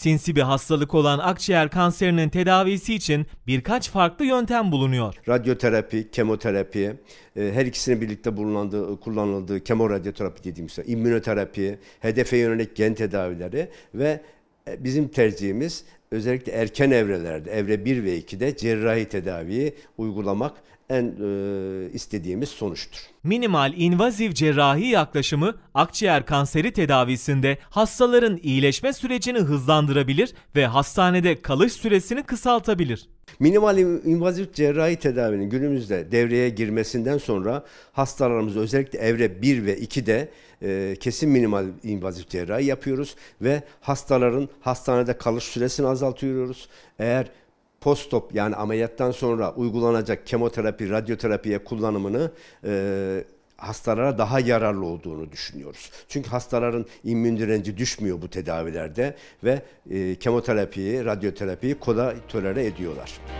Sinsi bir hastalık olan akciğer kanserinin tedavisi için birkaç farklı yöntem bulunuyor. Radyoterapi, kemoterapi, e, her ikisinin birlikte bulunandığı, kullanıldığı kemoradyoterapi dediğimiz şey, immünoterapi, hedefe yönelik gen tedavileri ve e, bizim tercihimiz özellikle erken evrelerde, evre 1 ve 2'de cerrahi tedaviyi uygulamak en e, istediğimiz sonuçtur. Minimal invaziv cerrahi yaklaşımı akciğer kanseri tedavisinde hastaların iyileşme sürecini hızlandırabilir ve hastanede kalış süresini kısaltabilir. Minimal invaziv cerrahi tedavinin günümüzde devreye girmesinden sonra hastalarımız özellikle evre 1 ve 2'de e, kesin minimal invaziv cerrahi yapıyoruz ve hastaların hastanede kalış süresini azaltıyoruz. Eğer postop yani ameliyattan sonra uygulanacak kemoterapi, radyoterapiye kullanımını e, hastalara daha yararlı olduğunu düşünüyoruz. Çünkü hastaların immün direnci düşmüyor bu tedavilerde ve e, kemoterapiyi, radyoterapiyi kolay tolere ediyorlar.